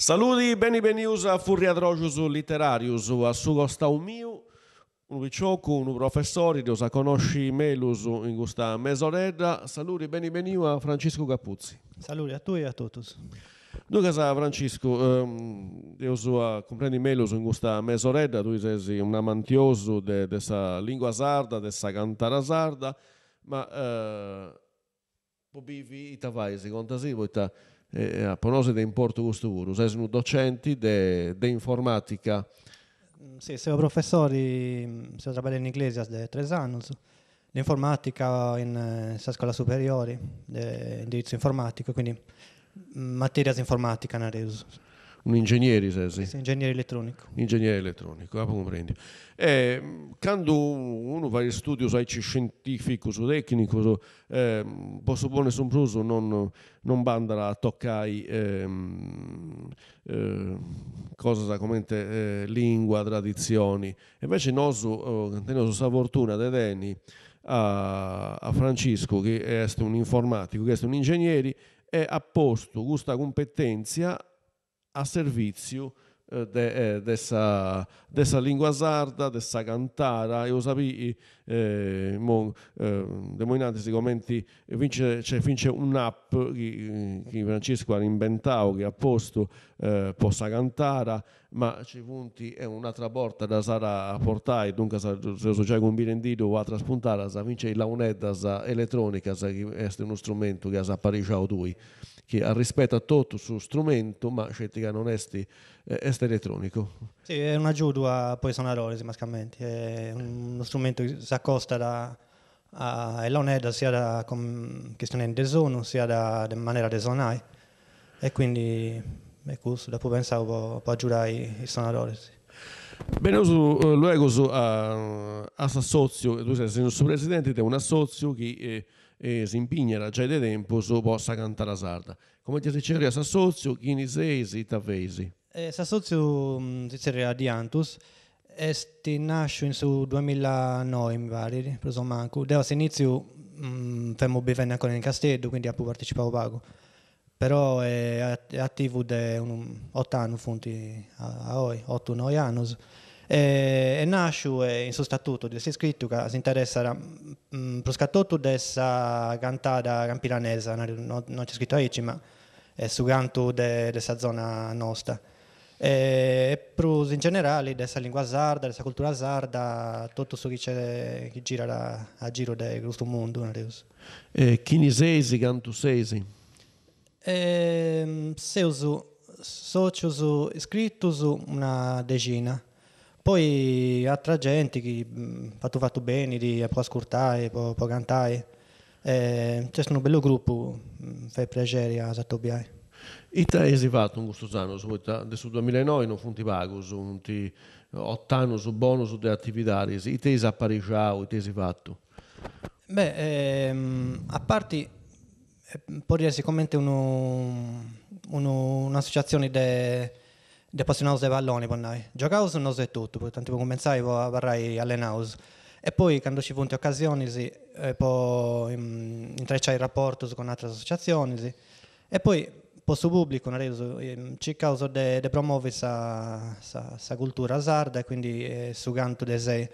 Saluti, beni benius a Furria Drocius Literarius, a suo staumiu, un ricioco, un professore, che conosci melus in questa mesorella. Saluti, beni beniu a Francesco Capuzzi. Saluti a tu e a tutti. Dunque, Francesco, ehm, io so, comprendi melus in questa mesorella, tu sei un amantioso di questa lingua sarda, di questa cantara sarda, ma eh, Bobivi Itavaisi, conta sì, poi eh, eh ponosi da importo gusto urus, esnu docenti de, de informatica. Mm, sì, sono professore, mm, sono traballati in inglese da tre anni, l'informatica in, in eh, scuola superiore, de indirizzo informatico, quindi mm, materia di informatica in areus un ingegnere, sei? Sì, ingegnere elettronico. Ingegnere elettronico, ah, comprendi. E, eh, quando uno va il studio scientifico, tecnico, eh, posso buono sompruso non, non bandala a toccare ehm, eh, cose come eh, lingua, tradizioni. Invece noso, eh, teniamo fortuna dei deni a, a Francisco, che è un informatico, che è un ingegnere, e ha posto questa competenza a servizio eh, de, eh, lingua sarda, dessa cantara. Eu sapi, eh, mon, eh, demoinatesi commenti, vince, c'è cioè, vince un'app che, che Francesco ha inventato, che ha posto eh, possa cantare, ma ci punti è un'altra porta da Sara a portare, dunque se lo c'è con birendito o altra spuntata, vince la unedda elettronica, che è uno strumento che ha apparecchiato lui che ha rispetto a tutto su strumento, ma scelte che non esti, eh, elettronico. Sì, è una aiuto a poi suonare mascalmente, è uno strumento che si accosta da, a, all'oneda sia da com, questione di suono sia da de maniera di suonare e quindi è questo, dopo pensavo può, può aiutare i, i Sì. Bene, uh, eh, luego eh, a, a assozio, tu sei il suo presidente, è un assozio che... Eh, e si impignera già di tempo su possa cantare la sarda. Come ti dicevi, Sassozio, Chinisesi, Tavesi? Eh, Sassozio, dicevi, mm, di Antus, este nasce in su 2009, mi pare, preso manco. Da inizio, mh, mm, fermo bevenne ancora in Castello, quindi ha partecipato poco però è attivo da 8 anni, 8 9 anni. Eh, e, nasce nasciu eh, e in sostituto di scritto che si interessa interessano proscattotu questa cantata campilanesa, non, non c'è scritto aici, ma è su canto di questa zona nostra. Eh, e più in generale, dessa lingua sarda, dessa cultura sarda, tutto ciò che, che, gira da, a giro di questo mondo. Eh, chinisesi, cantusesi? sei? Ehm, se uso, socio, scritto una decina. Poi altra gente che ha fatto, fatto bene, che può ascoltare, può, può cantare. Eh, c'è un bel gruppo, fa piacere a Sattobiai. Ita si arrivato un gusto sano, nel 2009 non funti pagus, funti ottanus bonus di attività, Ita è apparisciato, Ita è arrivato. Beh, ehm, a parte, può dire sicuramente uno, uno, un'associazione di di appassionato di pallone per noi. Giocavo su noi e tutto, tanto come pensavo a varrai allenaus. E poi quando ci furono occasioni, sì, e poi um, il rapporto con altre associazioni. Sì. E poi posto pubblico, ci causa di promuovere questa cultura sarda, quindi eh, su canto di sé.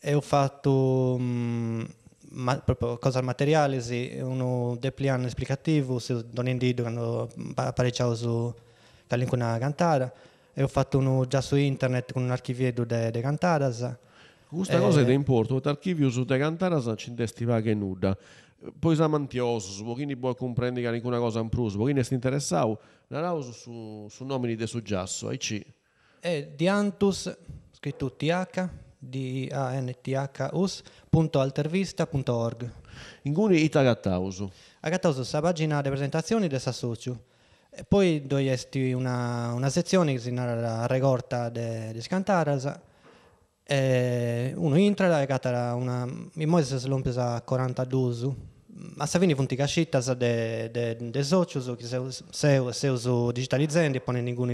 E ho fatto um, ma, proprio cosa materiali, sì, uno depliano esplicativo, se non individuo quando mm, pareggiavo su dall'alcuna cantata e ho fatto uno già su internet con un archivio de, de cantatas. Questa eh, cosa è importante, perché l'archivio su de cantatas non ci intestiva che nulla. Poi siamo antiosi, quindi puoi comprendere che alcuna cosa in plus, quindi se ti interessavo, narravo su, su nomini de suggiasso, e ci. E eh, di Antus, scritto TH, di anthus, punto altervista.org. In cui Itagattausu. Agattausu, la pagina di presentazioni del Sassocio e poi dovresti una, una sezione che si narra la regorta di Scantarasa. E uno entra e cata una... In modo se l'ho presa 42 a Savini funti cascita de, de, de socios che se, se, se uso digitalizzando e pone ninguno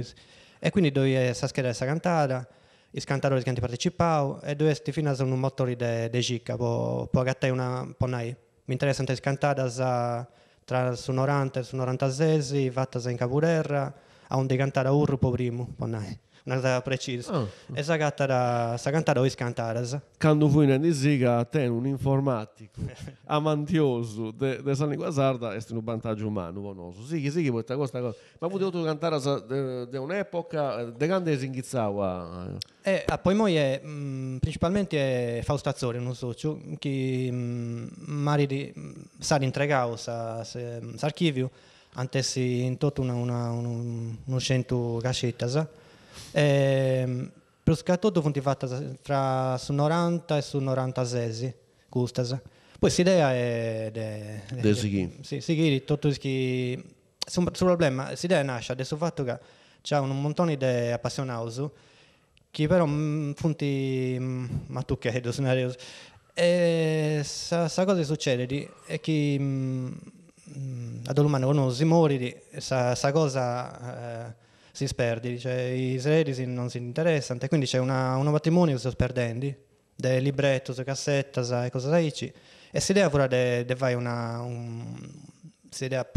e quindi dove sa scheda sa cantata i cantatori che hanno partecipato e dove sti fino a un motore de, de cicca può agattare una po' nai mi interessa anche cantata tra su 90 e su 96 fatta in Capurerra, a un decantare a Urru primo, poi una precisa. Ah. E sa cantare, sa cantare o cantare. Quando voi in disiga, te un informatico amantioso de, de San Niquasarda, è un vantaggio umano, bonoso. Sì, sì, questa cosa. Ma potete eh. cantare de, un'epoca, eh, de grande Singhizzawa. E eh, poi mo è, mh, mm, principalmente è Faustazzori, un che mari mm, mm, sa rintregato, sa, sa antes in tutto una, una, un, un centro cascetta, Ehm, e, prosciutto fu fatta tra su 90 e su sesi, gustas. Poi l'idea è... De, de, de Sighi. Sì, Sighi, tutto il problema, l'idea nasce dal fatto che c'è un montone di appassionati che però mm, funti mm, matucchedo, scenarios. E questa cosa succede di, è che mh, mm, ad Olumano uno si muore, questa cosa... Eh, si sperdi, cioè, gli israeli si, non si interessano, e quindi c'è una, un matrimonio che si perdendo, del libretto, su cassetta, sa, e cosa sai, e si deve pure de, de fare una, un, si deve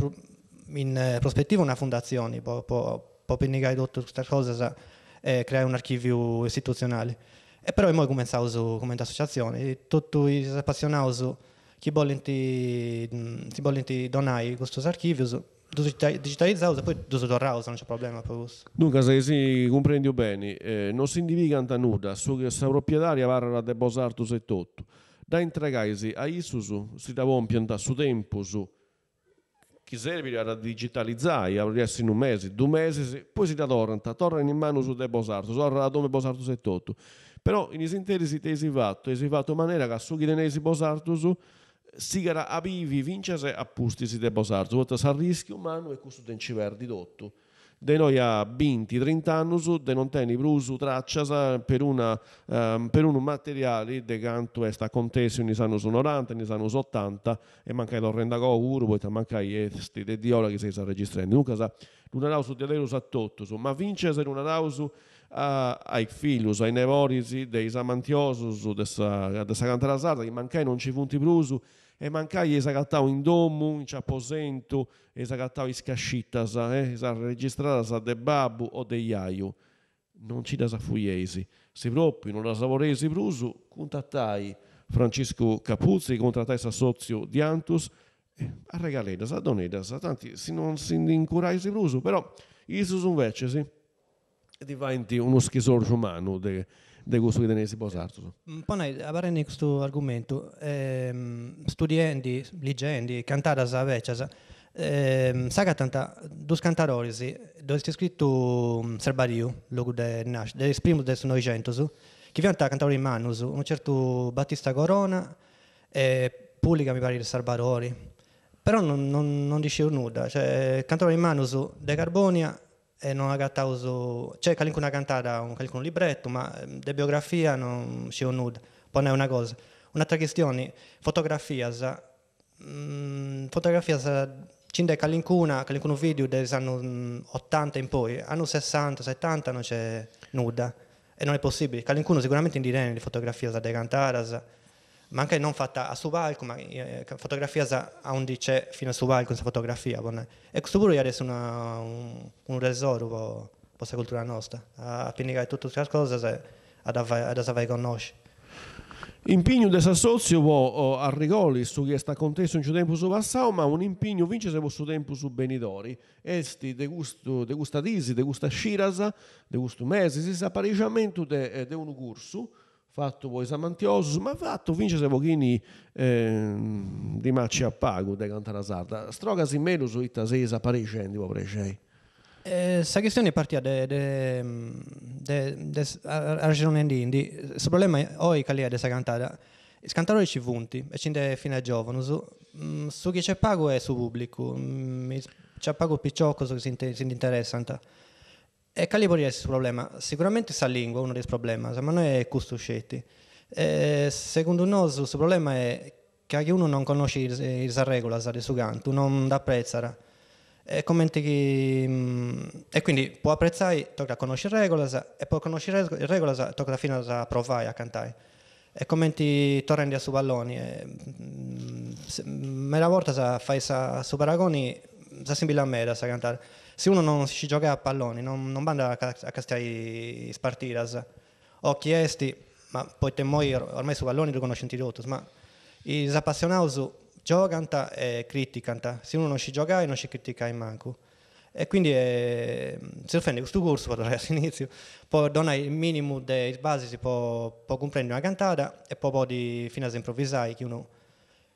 in prospettiva una fondazione, può, può, tutte queste cose sa, e creare un archivio istituzionale. E però noi cominciamo su, come associazione, tutti gli appassionati chi vogliono mm, donare questo archivio, digitalizzato, poi dosodorrausa, non c'è problema. Dunque, se si comprende bene, eh, non si indica indiviga nuda, su che sa proprietaria varra de bosartus e tutto. Da intragaisi a isusu, si da compianta su tempo su chi serve a digitalizzare, a riessi in un mese, due mesi, poi si da torna, torna in mano su de bosartus, ora dove bosartus e tutto. Però in isintesi si tesi fatto, tesi fatto in maniera che su chi tenesi bosartus sigara abivi vincere appustisi de bosarzo, votas a rischio umano e custo denci verdi dotto. De noi a 20-30 anni, de non teni brusu traccias per, una, um, per un materiale de canto è sta conteso negli anni 90, negli anni 80 e manca lo rendago uro, e manca questi de diola che si sta registrando. Dunque, un arauso di lei a tutto, ma vincere un arauso a, ai figli, ai nevorisi, dei samantiosi, della cantara sarda, che manca non ci punti brusu, e mancai esagattau in domu, in apposento, esagattau in scascitasa, eh, sa registrata de babbu o de iaiu. Non ci da sa fuiesi. Se proprio non la savoresi prusu, contattai Francesco Capuzzi, contrattai sa sozio di Antus, eh, a regaleda, sa doneda, sa tanti, se non si incuraisi prusu, però, isus invece, sì, diventi uno schisorgio umano de de gusto che tenesi po' sarto. Mm, po' noi, avrei questo argomento, ehm, studiendi, ligendi, a sa vecchia, ehm, sa che tanta, dos cantarorisi, dove c'è scritto mm, Serbariu, logo de nasce, del primo del Noicento, che pianta cantare in manus, un certo Battista Corona, e Pulica mi pare di Sarbarori, però non, non, non dicevo nulla, cioè cantare in manus de Carbonia, e non ha cantauso, cioè qualcuna cantata, un qualcun libretto, ma ehm, di biografia non c'è un nudo, poi è una cosa. Un'altra questione, fotografia, mh, mm, fotografia c'è qualcuna, qualcun video degli anni 80 mm, in poi, anni 60, 70 non c'è nuda, e non è possibile, qualcuno sicuramente in direne di fotografia, di cantata, ma anche non fatta a subalco, ma eh, fotografia a 11 fino a subalco, questa fotografia. Buona. E questo pure è un, un tesoro per la cultura nostra, a, a tutte le cose ad avere conosci. Impegno di s'associo può a Rigoli su chi sta contesto in tempo su Passau, ma un impegno vince se vostro tempo su Benidori. Esti de gusto, de gusta disi, de gusta sciras, de gusto mesi, si sa pareggiamento di de eh, un curso fatto poi Mantiosus, ma ha fatto Vincenzo Voghini eh, di Macci a Pago, di Sarda. Stroga si meno su Itta Sesa, parecendo, parecendo. Questa eh, questione eh, è partita da Argentina Indi. Il problema è che oggi è questa cantata. I cantatori ci vunti, e c'è fino a giovane. Su, mm, su chi c'è pago è su pubblico. Mm, c'è pago picciocco, su chi si interessa. E Calipoli è il suo problema. Sicuramente sa lingua, uno dei problemi, ma non è custuscetti. E secondo noi il suo problema è che anche uno non conosce la regola del suo canto, non apprezza. E, che, mm, e quindi può apprezzare, tocca conoscere le regole, e poi conoscere regole, tocca fino a provare a cantare e commenti torrenti a su palloni. E, una volta fai su paragoni, sa simile a me da cantare se uno non si gioca a palloni, non, non va a, a castiare spartiras. Ho chiesto, ma poi te moi ormai su palloni riconoscenti tutti, ma i appassionati giocano e criticano. Se uno non si gioca e non si critica in manco. E quindi eh, si offende questo corso, all'inizio, poi dona il minimo dei basi, si può, può comprendere una cantata e poi può po' di fino a improvvisare chi uno,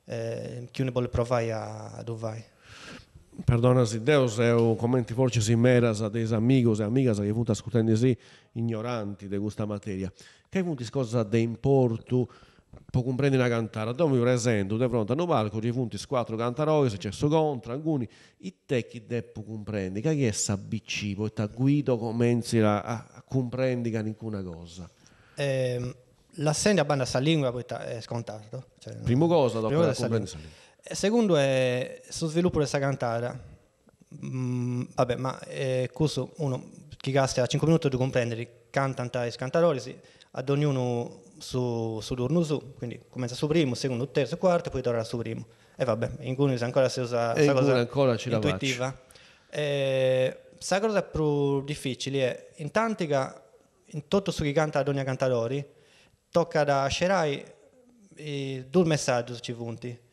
eh, che uno vuole provare a, a dove vai perdonas Deus, eu comente forse si meras a des amigos e amigas che vunta ascoltandesi ignoranti di questa materia, che vunti cosa de importo può comprendere una cantara. dove mi presento di fronte a un palco di punti quattro cantaroi, se c'è su contro alcuni, i te chi deppo comprendi, che è sa e ta guido cominci a, a comprendere alcuna cosa. Eh, la segna banda sa lingua è scontato Cioè, Prima cosa dopo la comprendere secondo è lo sviluppo di questa cantata. Mm, vabbè, ma eh, questo uno che gasta 5 minuti di comprendere cantanta e cantaroli, ad ognuno su, su turno su, quindi comincia su primo, secondo, terzo, quarto, poi torna su primo. E vabbè, in Gunis ancora si usa questa cosa ancora ce intuitiva. Questa eh, cosa più difficile è, in tantica, in tutto su chi canta ad ogni cantaroli, tocca da scerai eh, due messaggi su punti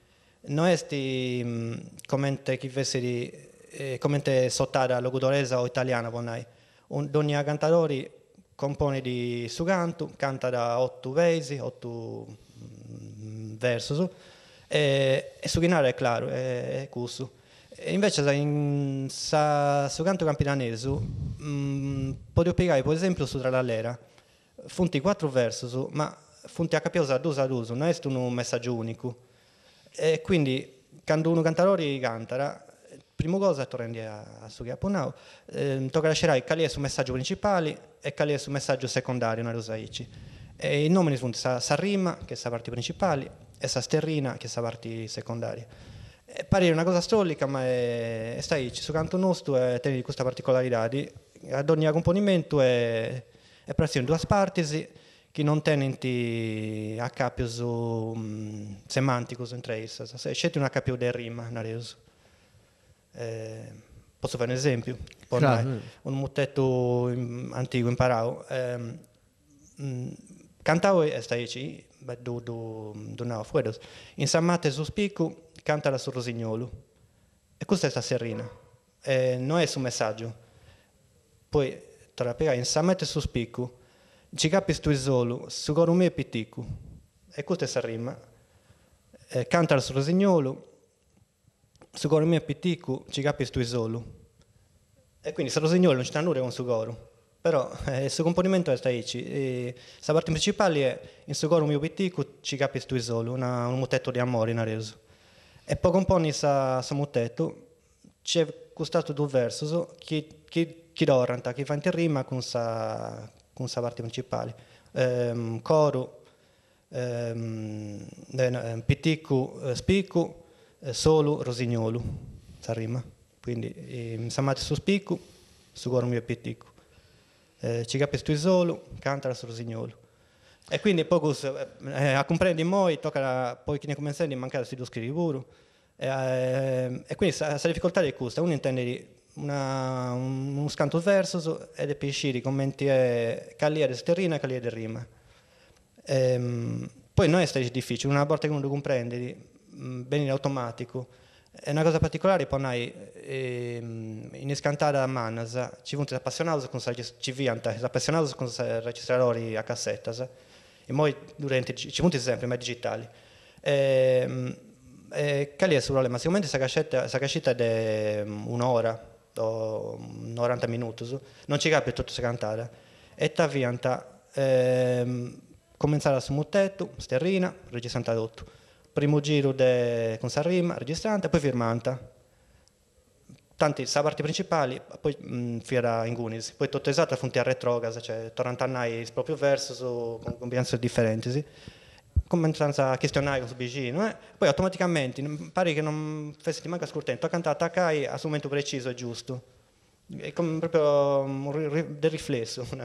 noi questi mm, commenti che vesseri, eh, commenti sottara logudoresa o italiana con Un, ogni cantatore compone di su canto, canta da otto vesi, otto mm, versi e, e su chinare è chiaro, è, è questo. E invece sa, in, sa, su canto campidanese, mh, mm, potrei spiegare per esempio su Tralallera, funti quattro versi ma funti a capiosa dus a dus, non è un messaggio unico. E quindi quando uno cantarori cantara, prima cosa torni a, a ehm, su che appunto, eh, tocca lasciare Cali è sul messaggio principale e il è sul messaggio secondario, non lo saici. E il nome sono sa, sa rima, che è la parte principale, e sa sterrina, che è la parte secondaria. pare una cosa storica, ma è, è saici. Su canto nostro è tenere questa particolarità ad ogni componimento è, è due spartisi che non tenenti a capo su um, semantico su se sceti una capo del rima nareso. Eh, posso fare un esempio? Claro. Un mutetto mm, antico imparavo. Eh, mm, cantavo e staici, do, do, do nao fuedos, insammate su spicco, canta la su rosignolo. E questa è la serrina. Eh, non è il suo messaggio. Poi, tra la pega, in insammate su spicco, ci capisco solo, secondo me è pitico. E questa è la rima. Eh, canta il suo rosignolo, secondo me è pitico, ci tu solo. E quindi il rosignolo non c'è nulla con su sugoro. Però eh, il suo componimento è staici. E la parte principale è in sugoro mio pitico, ci tu solo, una, un mutetto di amore in areso. E poi componi questo mutetto, c'è costato due versi, chi, che, chi doranta, che fa in rima con sa con questa parte principale. Ehm, coro, ehm, eh, eh, Spicco, eh, Solo, Rosignolo, sa rima. Quindi ehm, Samate su Spicco, su coro mio Piticco. Eh, ci capisco solo, canta su Rosignolo. E quindi poi eh, eh, a comprendere noi, tocca poi chi ne comincia a mancare si due scrivi pure. Eh, e, quindi la difficoltà è questa, uno intende di una, un, uno scanto verso ed è pisciri, commenti è eh, Caliere Sterrina e Caliere Rima. Ehm, poi non è difficile, una volta che uno lo comprende, bene mm, in automatico. È una cosa particolare, poi noi, ehm, in scantata a Manasa, ci vuole appassionati con ci vianta, con registratori a cassetta, e poi durante, ci vuole sempre, ma digitali. Ehm, e, eh, e, Caliere sulle, ma sicuramente questa cassetta è mm, un'ora, o 90 minuti, non ci capisco tutto se cantare. E ta vianta ehm, cominciare a smuttetto, sterrina, registrante tutto. Primo giro de, con Sanremo, registrante, poi firmante. Tanti, sabati principali, poi mh, mm, fiera in Gunis, poi tutto esatto, a funti a retrogas, cioè tornano a proprio verso con combinazioni differenti. Sì a questionario su vicino, eh? poi automaticamente mm, pare che non fessi manca scurtente, tocca attaccare a un momento preciso e giusto, è come proprio mm, un del riflesso.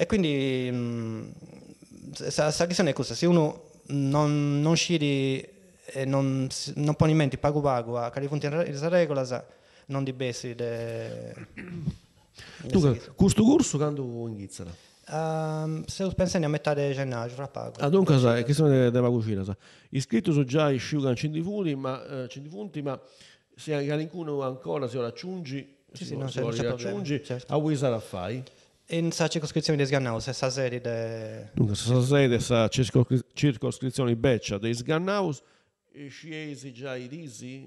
E quindi questa mm, questione è questa, se uno non, non sciri e non, non pone in mente pago pago a cari punti in regola, non di bessi. De... Dunque, questo corso quando in Ghizzara? Um, se pensi a metà di gennaio, fra poco. Ah, dunque, sai, che sono della cucina. Sa. Iscritto su già Sciugan Cindifunti, ma, eh, Cindifunti, ma se a qualcuno ancora si lo raggiungi, sì, sì, no, se lo raggiungi, certo. a Wizard affai. In sa circoscrizione di Sgannau, se sa sede de... Dunque, se sa sede sa circoscrizione Beccia di Sgannau, sciesi già i risi,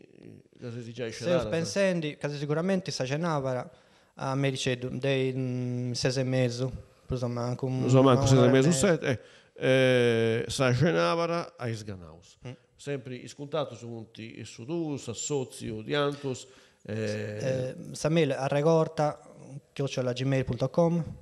già i scenari. Se pensendi, casi sicuramente sa Cenavara, a eh, Mericedu, dei mh, mm, sese e mezzo manco un... Non so manco se mesi o sette. Eh, eh, Sacenavara a Isganaus. Mm. Sempre iscontato su Monti Sudus, a Sozio, Diantos. Eh. Eh, Samuel Arregorta, chiocciola gmail.com.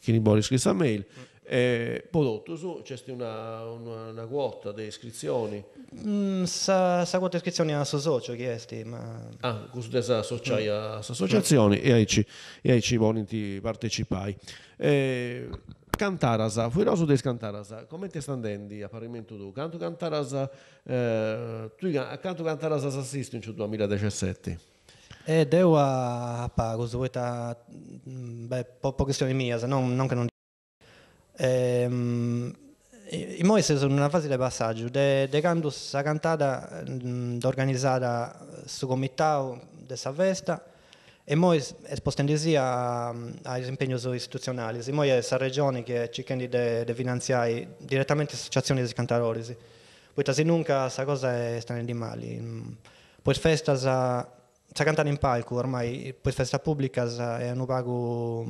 Chini Boris che sa mail. Mm eh, prodotto su, c'è una, una, una quota di iscrizioni? Mm, sa, sa quota iscrizioni a suo socio chiesti, ma... Ah, custodia sociaia, mm. associazioni mm. e aici, e aici boniti partecipai. Eh, Cantarasa, fuiroso di Cantarasa, come ti sta andando a parimento tu? Canto Cantarasa, eh, tu accanto Cantarasa si assisti in 2017? E devo a, pago, se vuoi, mm, beh, po' questione mia, non, non che non Ehm, i Moise sono in una fase di passaggio. De, de cantus la cantata organizzata su comitato di questa e poi spostendosi agli impegni istituzionali. E poi è questa regione che ci chiede di finanziare direttamente associazioni di cantatori. Poi quasi nunca questa cosa è stata di male. Poi festa sa, sa in palco ormai, poi festa pubblica è un pago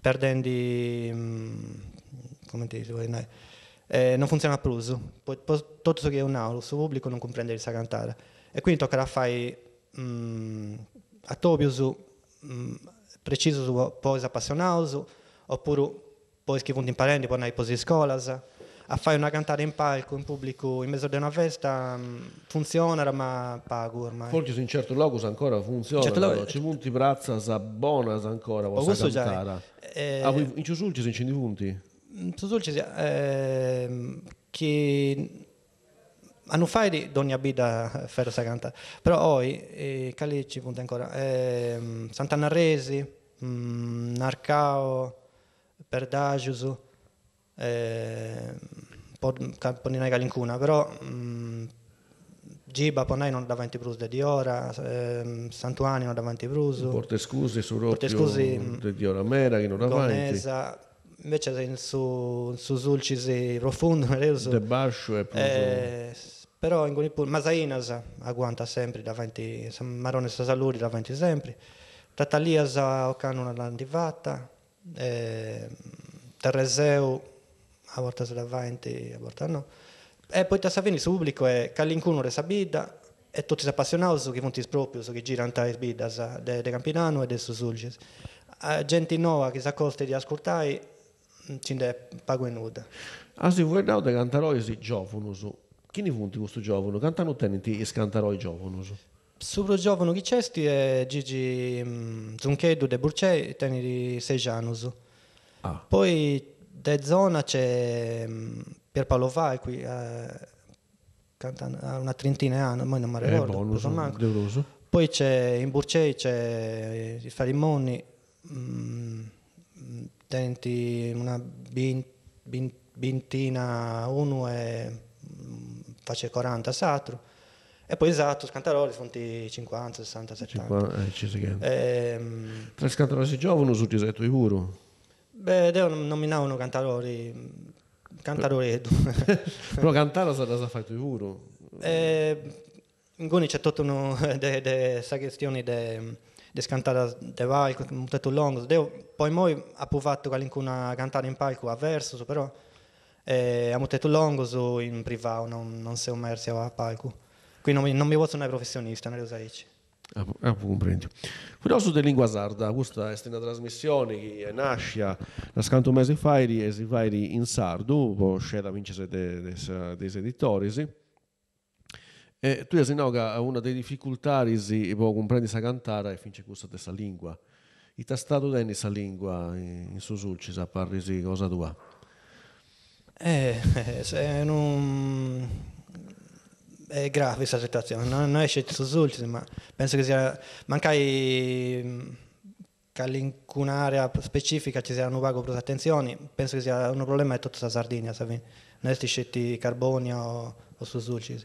perdendo mm, come ti eh, non funziona più, tutto ciò che è un aula, il pubblico non comprende il sa cantare. E quindi toccherà fare mh, mm, a Tobio su, mh, mm, preciso su cosa appassionato, oppure poi scrivono imparando, poi andare a scuola, a fare una cantata in palco, in pubblico, in mezzo a una festa, mm, funziona, ma pago ormai. Forse in certo luogo ancora funziona, certo luogo... Eh. ci punti brazza sa buona ancora, ma questo già... Eh... Ah, in Ciusulci sono 100 punti? In mm, Ciusulci, eh, che hanno fai di donna bida ferro sa canta, però oggi, eh, Calicci punto ancora, eh, Sant'Annarresi, mh, mm, Narcao, Perdagiusu, eh, Ponina Galincuna, però mh, mm, Giba, Ponai non davanti Bruso di Ora, eh, Santuani non davanti Bruso. Porte scusi su Rottio Porte mm, mm, di Mera che non davanti. Gonesa, invece su, su Sulcis profondo. De Bascio è più... Eh, però in Gonipur, Masainas agguanta sempre davanti, Marone Sasaluri davanti sempre, Tatalias Ocanuna l'andivatta, eh, Terreseu a volte se davanti, a volte no. E poi a venire il pubblico è Callincunore sa bidda e tutti si appassionano su chi fonti proprio, su chi girano tale bidda de, de Campinano e del Susulges. Gente nuova che si accosta di ascoltare, mm, ci ne pago in nuda. Ah, si vuoi da cantare si giovanus. Chi ne funti questo giovane? Cantano tenenti e scantaroi giovanus. Sopra giovane chi cesti è Gigi mm, Zunchedu de Burcei, teneri Sejanus. Ah. Poi Dead Zona c'è mm, Pierpaolo Valqui, eh, canta una trentina di anni, poi non mi eh, ricordo. Eh, Poi c'è in Burcei, c'è eh, i Farimoni, mm, mm, tenti una bintina, uno e face 40 satro. E poi esatto, Scantaroli fonti 50, 60, 70. 50, eh, ci si ehm... Tra Scantaroli giovani, su Giuseppe Ivuro. Beh, devo nominare un cantatore. Cantatore. Però cantare sarà da fare puro. Eh, quindi c'è tutta una de, de, questione di scantare di palco, molto lungo. Devo, poi noi abbiamo fatto qualcuna cantata in palco a verso, però eh, a molto lungo in privato non, non si è immerso a palco. Quindi non, non mi voglio essere professionista, non lo sai. Eh, Curioso di lingua sarda, questa è una trasmissione che nasce da scanto un mese fa e si fa in sardo, poi c'è da vincere dei editori. E tu sei noga una delle difficoltà che può comprendere a cantare e finisce questa stessa lingua. E ti è stato dentro questa lingua in Susulci, se parli cosa tua? Eh, se non è grave questa situazione, non, non è scelto Zulti, ma penso che sia, Manca mm, che in un'area specifica ci siano vago per attenzioni, penso che sia un problema è tutta la Sardegna, non è scelto Carbonia o, o Susulci.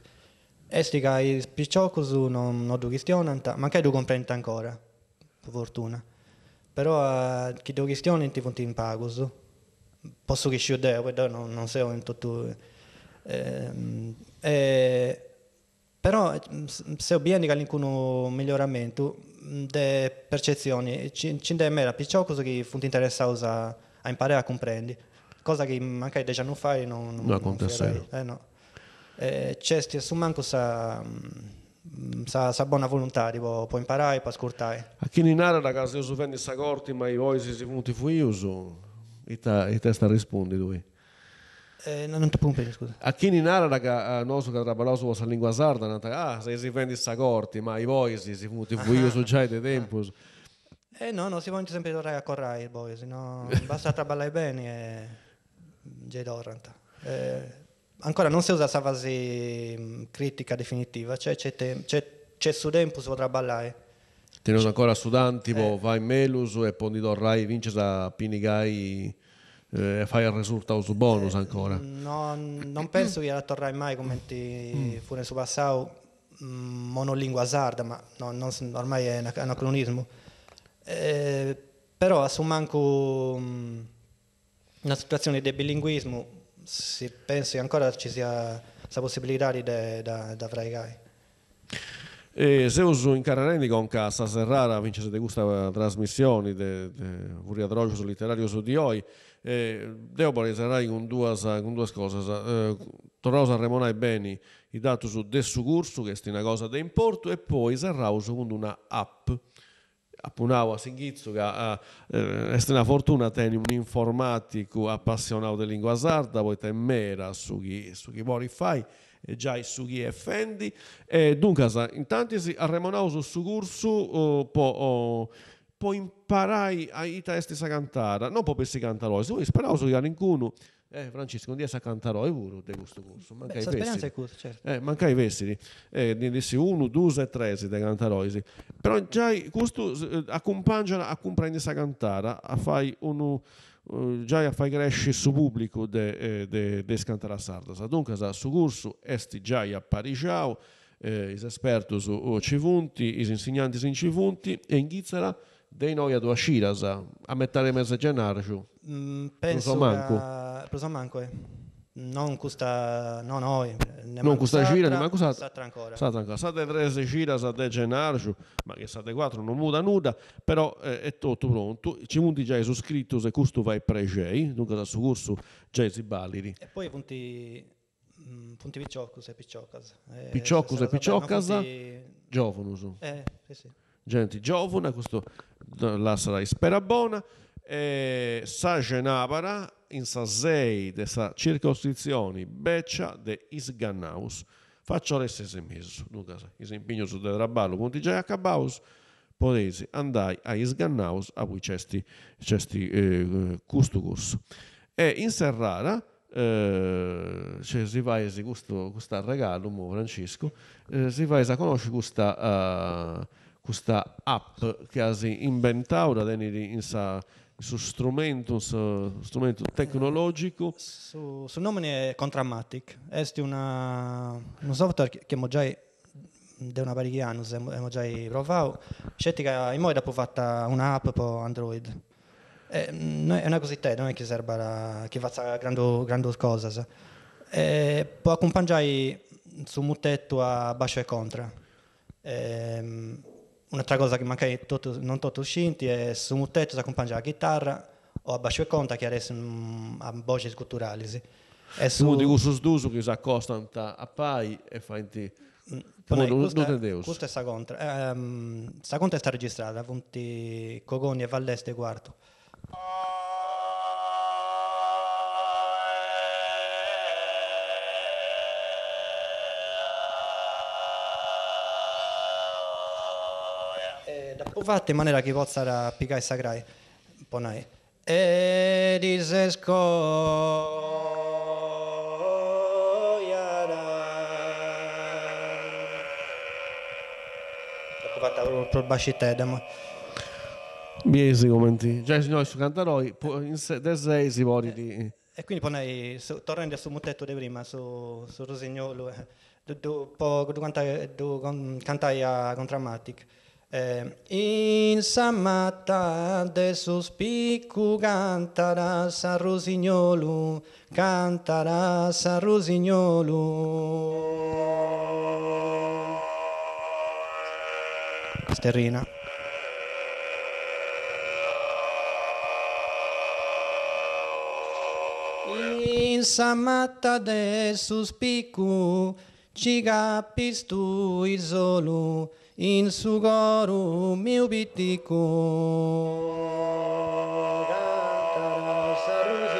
Esti che i picciocos non, non questioni ma che due comprende ancora, per fortuna. Però eh, chi due questioni ti fonti in pago, posso che sciudeo, non, non so in tutto... Eh, eh, però mm, mm, se obbieni qualcuno miglioramento mm, de percezioni, cinde mera picciò cosa che fu interessato a, imparare a comprendere, cosa che magari già non fai non, non, no, non fai. Eh, no. Eh, c'è su manco sa, sa, sa buona volontà, tipo, puoi imparare, puoi ascoltare. A chi in ara ragazzi, io so vendi sa corti, ma i voi si sono venuti fu e te rispondi lui. Eh, non ti pumpere, scusa. A chi in araga, a eh, nosu che trabalhoso la lingua sarda, nata, ah, se si prende sta corti, ma i voisi si fu io su già dei tempi. Eh no, non si mangia sempre d'ora a corrai i voisi, no, basta traballare bene e già d'oranta. Eh, ancora non si usa questa fase mm, critica definitiva, cioè c'è, tem- c'è, c'è su tempus o traballare. Tieni ancora sudan, tipo eh. vai melus e pondi d'orrai vince da pinigai eh, fai il risultato su bonus eh, ancora. No, non penso che tornerai mai come ti mm. fu nel passato mm, monolingua sarda, ma no, non, ormai è un anacronismo. Eh, però a su manco mm, una situazione di bilinguismo, penso che ancora ci sia la possibilità di, di, di, di e in incararendigon con sa serrara vinces de gusta trasmissioni de, de Furiadrocios su di oggi, devo deo serrare con duas, con duas cosas eh, tornaus a remonare bene i dati su del suo che è una cosa di importo e poi serraus con una app appunavo a Singhizzo che è eh, eh, una fortuna tenere un informatico appassionato di lingua sarda poi te mera su chi, su chi vuoi fare già su chi effendi. E dunque, intanto tanti a Remonauso su curso uh, può, uh, imparare a testi a cantare, non può pensi cantaroi, se vuoi speravo su qualcuno. Eh, Francesco, un dia a cantaroi pure di questo corso. Manca Beh, i vestiti. certo. eh, manca i vestiti. Eh, ne dissi uno, due e tre di cantaroi. Però già questo eh, accompagna a comprendere a cantare, a fare uno eh, già fai cresci su pubblico de, eh, de, de Scantara Sardasa. Dunque, su corso esti già a Pariciao, eh, is esperti su Civunti, is insegnanti in Cifunti, e in Ghizzara dei noi ad Ascirasa a metà mese gennaio. Mm, penso so manco. A... Preso manco, eh non custa, no noi eh, non custa gira ma questa ancora sta ancora state tre gira state gennaio ma che state quattro non muda nuda però eh, è tutto pronto ci munti già scritto se questo vai pregei dunque da suo corso già si balliri e poi punti mm, punti picciocus e picciocas eh, picciocus e picciocas punti... giovanus eh, sì, sì. gente giovane questo la sarà spera buona eh, sa genavara in Sasei de sa circoscrizione Beccia de Isgannaus faccio le stesse mesi. Dunque, impegno su del raballo con già Cabaus, podesi andai a Isgannaus a cui cesti, cesti eh, custugus. E in Serrara, eh, cioè, si va a questo, questo regalo, mo Francesco, eh, si va a conoscere questa, uh, eh, questa app che ha inventato da in sa su strumento, su strumento tecnologico? Su, su nome è Contramatic, è una, un software che abbiamo già da una parecchi anni, abbiamo già provato, scetti che in modo dopo fatta un'app per Android. E, eh, mm, è una cosa così non è che serve la, che faccia grandi, grandi cose. E, eh, può accompagnare su mutetto a basso e contra. E, ehm, Un'altra cosa che magari tutto, non tutti usciti è su un tetto si accompagna la chitarra o a basso e conta che adesso mm, a voci culturali. Sì. E su... Uno di usus d'uso che si accostano a pai e fa in te. Poi, mm, no, questa, questa è ehm, sta contra. Ehm, contra è stata registrata, punti Cogoni e Valleste quarto. fatta in maniera che possa applicare e sacrare un po' noi. E disesco. fatta proprio il bacitedemo. Biesi commenti. Cioè, Già noi su Cantaroi, in sei si vuole di... E quindi poi noi, tornando sul mutetto di prima, su, su Rosignolo, eh, dopo cantai a Contramatic, eh, in Samatta de suspicu cantara San rosignolo, cantara San rosignolo. Sterrina. In Samatta de suspicu cigapistu isolu, 인수가루 묘비띠고 가타라 사루세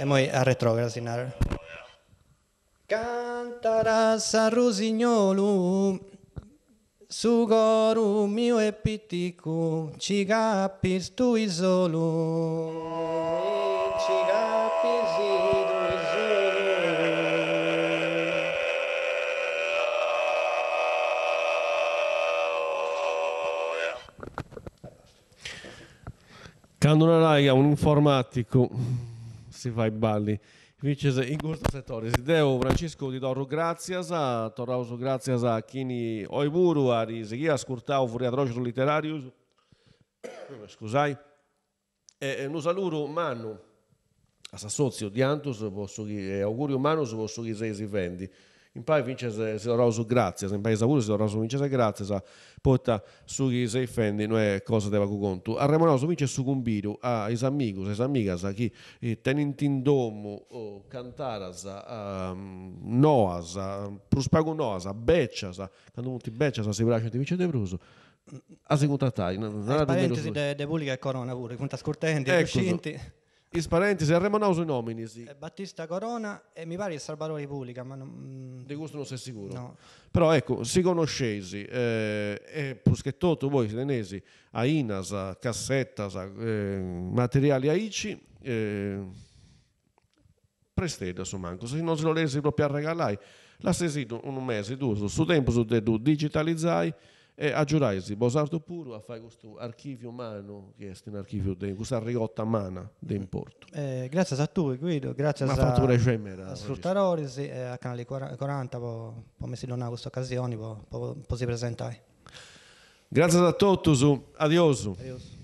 E poi a retrogrado, signore. Cantarassa rusignolu, sugoru mio epitico, pitticu, cigappi tu isolu. Quando una raga, un informatico si fa i balli. Vicese in questo settore. Deo Francesco di Toro, grazie a Torrauso, grazie a Chini Oiburu, a Riseghi, a Scurtau, Furiatrocio Literarius. Scusai. E, e un saluto Manu, a Sassozio di Antus, posso che augurio Manu, posso che sei si vendi. In pravi vinčeze zelo razu grazie, in pravi za uzo zelo razu vinčeze grazie, sa porta su chi sei fendi, non è cosa deva conto. A su vince su Gumbiru, a is amigos, is amigas, a chi tenintindomu, o cantaras, um, noas, pruspago noas, a beccias, quando molti beccias si braccia di vincere de bruso. A seconda taglia, non è una parentesi di pubblica e corona pure, conta scortenti, ecco, is parentesi, Arremonaus in hominis. Eh, Battista Corona e mi pare il Salvatore Repubblica, ma non... Mm, Di questo non sei sicuro. No. Però ecco, si conoscesi, eh, e Puschettotto, voi silenesi, a Inasa, Cassetta, eh, materiali aici, eh, presteda su se non se lo lesi proprio a regalai, l'ha sesito un mese, due, su tempo su te digitalizzai, e a Giuraisi, Bosardo Puro, a fare questo archivio umano, che è un archivio, di, questa rigotta umana di importo. Eh, grazie a tutti Guido, grazie Ma a, a Sfruttatori, sì, eh, a Canale 40, può, mi si dona questa occasione, può, si presentare. Grazie a tutti, adiosu. Adios.